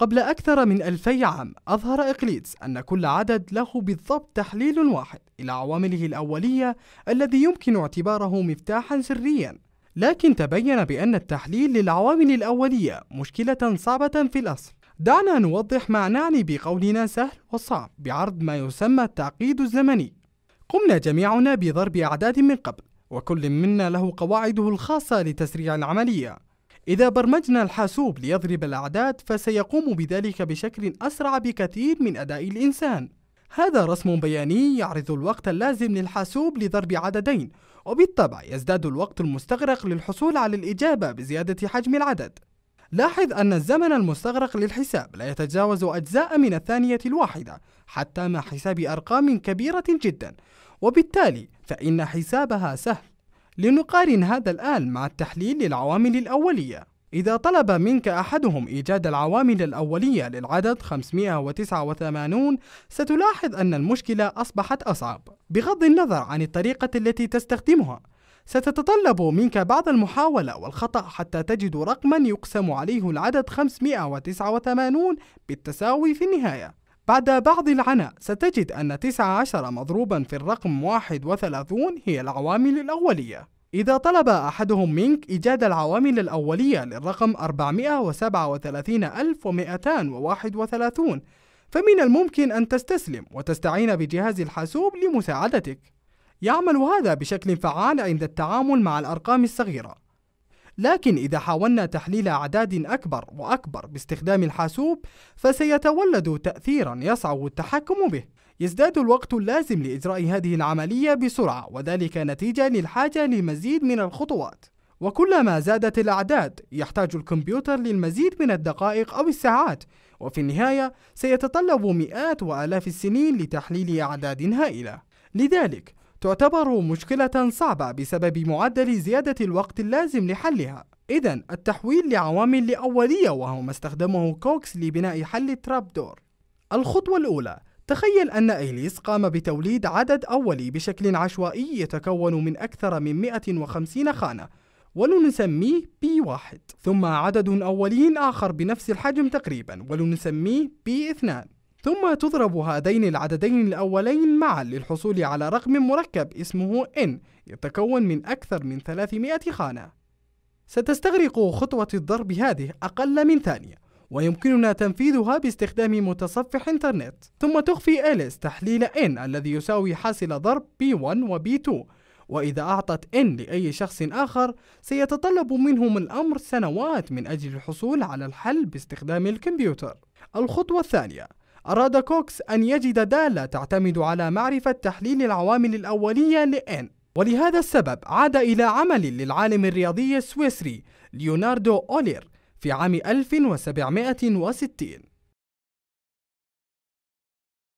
قبل أكثر من ألفي عام أظهر إقليدس أن كل عدد له بالضبط تحليل واحد إلى عوامله الأولية الذي يمكن اعتباره مفتاحا سريا لكن تبين بأن التحليل للعوامل الأولية مشكلة صعبة في الأصل دعنا نوضح ما نعني بقولنا سهل وصعب بعرض ما يسمى التعقيد الزمني قمنا جميعنا بضرب أعداد من قبل وكل منا له قواعده الخاصة لتسريع العملية إذا برمجنا الحاسوب ليضرب الأعداد فسيقوم بذلك بشكل أسرع بكثير من أداء الإنسان هذا رسم بياني يعرض الوقت اللازم للحاسوب لضرب عددين وبالطبع يزداد الوقت المستغرق للحصول على الإجابة بزيادة حجم العدد لاحظ أن الزمن المستغرق للحساب لا يتجاوز أجزاء من الثانية الواحدة حتى مع حساب أرقام كبيرة جدا وبالتالي فإن حسابها سهل لنقارن هذا الآن مع التحليل للعوامل الأولية إذا طلب منك أحدهم إيجاد العوامل الأولية للعدد 589 ستلاحظ أن المشكلة أصبحت أصعب بغض النظر عن الطريقة التي تستخدمها ستتطلب منك بعض المحاولة والخطأ حتى تجد رقما يقسم عليه العدد 589 بالتساوي في النهاية بعد بعض العناء ستجد أن 19 مضروبا في الرقم 31 هي العوامل الأولية إذا طلب أحدهم منك إيجاد العوامل الأولية للرقم 437231 فمن الممكن أن تستسلم وتستعين بجهاز الحاسوب لمساعدتك يعمل هذا بشكل فعال عند التعامل مع الأرقام الصغيرة لكن إذا حاولنا تحليل أعداد أكبر وأكبر باستخدام الحاسوب فسيتولد تأثيرا يصعب التحكم به يزداد الوقت اللازم لإجراء هذه العملية بسرعة وذلك نتيجة للحاجة لمزيد من الخطوات وكلما زادت الأعداد يحتاج الكمبيوتر للمزيد من الدقائق أو الساعات وفي النهاية سيتطلب مئات وآلاف السنين لتحليل أعداد هائلة لذلك تعتبر مشكلة صعبة بسبب معدل زيادة الوقت اللازم لحلها إذا التحويل لعوامل أولية وهو ما استخدمه كوكس لبناء حل دور الخطوة الأولى تخيل أن إيليس قام بتوليد عدد أولي بشكل عشوائي يتكون من أكثر من 150 خانة ولنسميه B1 ثم عدد أولي آخر بنفس الحجم تقريبا ولنسميه B2 ثم تضرب هذين العددين الأولين معا للحصول على رقم مركب اسمه n يتكون من أكثر من 300 خانة ستستغرق خطوة الضرب هذه أقل من ثانية ويمكننا تنفيذها باستخدام متصفح انترنت ثم تخفي أليس تحليل n الذي يساوي حاصل ضرب b1 و b2 وإذا أعطت n لأي شخص آخر سيتطلب منهم الأمر سنوات من أجل الحصول على الحل باستخدام الكمبيوتر الخطوة الثانية أراد كوكس أن يجد دالة تعتمد على معرفة تحليل العوامل الأولية لإن ولهذا السبب عاد إلى عمل للعالم الرياضي السويسري ليوناردو أولير في عام 1760